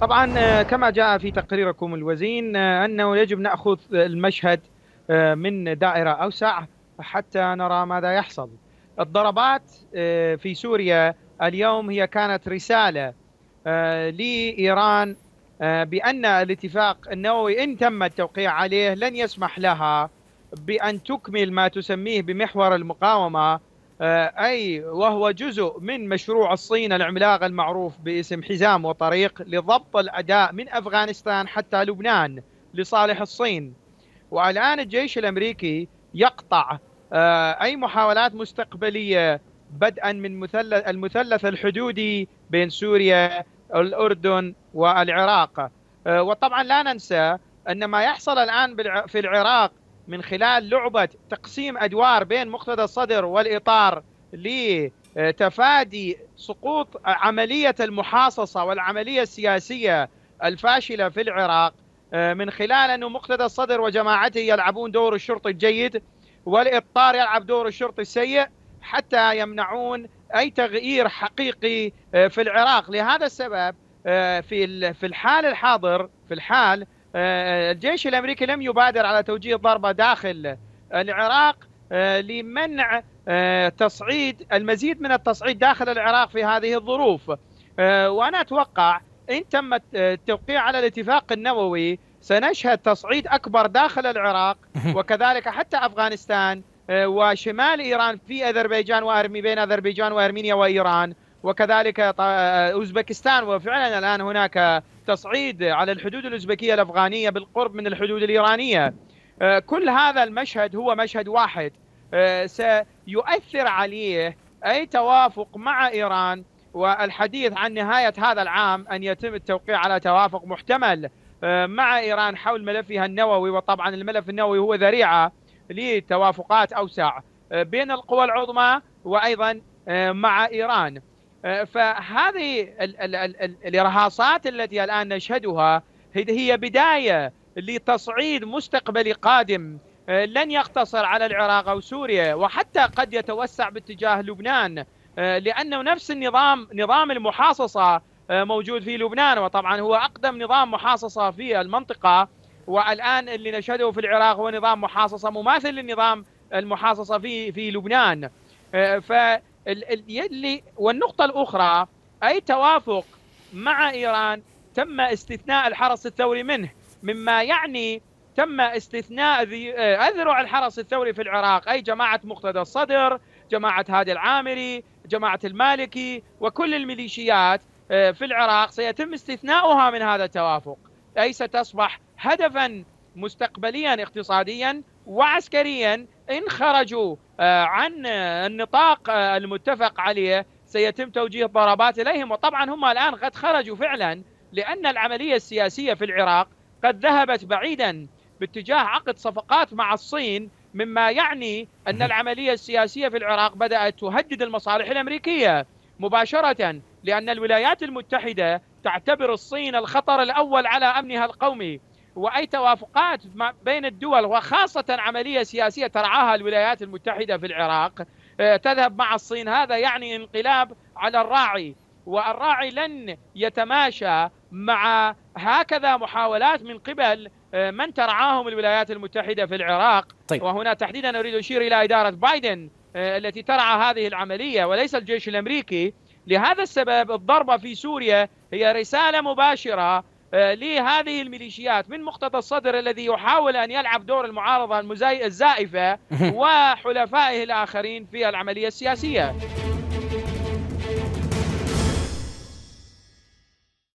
طبعا آه، كما جاء في تقريركم الوزين آه، انه يجب ناخذ المشهد آه، من دائره اوسع حتى نرى ماذا يحصل. الضربات في سوريا اليوم هي كانت رساله لايران بان الاتفاق النووي ان تم التوقيع عليه لن يسمح لها بان تكمل ما تسميه بمحور المقاومه آه، أي وهو جزء من مشروع الصين العملاق المعروف باسم حزام وطريق لضبط الأداء من أفغانستان حتى لبنان لصالح الصين والآن الجيش الأمريكي يقطع آه، أي محاولات مستقبلية بدءا من مثلث المثلث الحدودي بين سوريا الأردن والعراق آه، وطبعا لا ننسى أن ما يحصل الآن في العراق من خلال لعبة تقسيم أدوار بين مقتدى الصدر والإطار لتفادي سقوط عملية المحاصصة والعملية السياسية الفاشلة في العراق آه، من خلال أنه مقتدى الصدر وجماعته يلعبون دور الشرطي الجيد والإطار يلعب دور الشرطي السيء حتى يمنعون أي تغيير حقيقي آه، في العراق لهذا السبب آه، في في الحال الحاضر في الحال آه، آه، الجيش الامريكي لم يبادر على توجيه ضربه داخل العراق آه، لمنع تصعيد المزيد من التصعيد داخل العراق في هذه الظروف وانا اتوقع ان تم التوقيع على الاتفاق النووي سنشهد تصعيد اكبر داخل العراق وكذلك حتى افغانستان وشمال ايران في اذربيجان وارمي بين اذربيجان وارمينيا وايران وكذلك اوزبكستان وفعلا الان هناك تصعيد على الحدود الاوزبكيه الافغانيه بالقرب من الحدود الايرانيه آه، كل هذا المشهد هو مشهد واحد آه، سيؤثر عليه اي توافق مع ايران والحديث عن نهايه هذا العام ان يتم التوقيع على توافق محتمل آه، مع ايران حول ملفها النووي وطبعا الملف النووي هو ذريعه لتوافقات اوسع بين القوى العظمى وايضا مع ايران آه، فهذه ال ال الارهاصات التي الان نشهدها هي بدايه لتصعيد مستقبلي قادم آه، لن يقتصر على العراق او سوريا وحتى قد يتوسع باتجاه لبنان آه، لانه نفس النظام نظام المحاصصه موجود في لبنان وطبعا هو اقدم نظام محاصصه في المنطقه والان اللي نشهده في العراق هو نظام محاصصه مماثل للنظام المحاصصه في في لبنان ف اللي والنقطة الأخرى أي توافق مع إيران تم استثناء الحرس الثوري منه مما يعني تم استثناء آه، أذرع الحرس الثوري في العراق أي جماعة مقتدى الصدر جماعة هادي العامري جماعة المالكي وكل الميليشيات آه، في العراق سيتم استثناؤها من هذا التوافق أي ستصبح هدفا مستقبليا اقتصاديا وعسكريا إن خرجوا آه، عن آه، النطاق آه، المتفق عليه سيتم توجيه ضربات إليهم وطبعا هم الآن قد خرجوا فعلا لأن العملية السياسية في العراق قد ذهبت بعيدا باتجاه عقد صفقات مع الصين مما يعني أن العملية السياسية في العراق بدأت تهدد المصالح الأمريكية مباشرة لأن الولايات المتحدة تعتبر الصين الخطر الأول على أمنها القومي واي توافقات بين الدول وخاصه عمليه سياسيه ترعاها الولايات المتحده في العراق آه، تذهب مع الصين هذا يعني انقلاب على الراعي والراعي لن يتماشى مع هكذا محاولات من قبل آه، من ترعاهم الولايات المتحده في العراق طيب. وهنا تحديدا اريد اشير الى اداره بايدن آه، التي ترعى هذه العمليه وليس الجيش الامريكي لهذا السبب الضربه في سوريا هي رساله مباشره آه، لهذه الميليشيات من مقتضى الصدر الذي يحاول ان يلعب دور المعارضه الزائفه وحلفائه الاخرين في العمليه السياسيه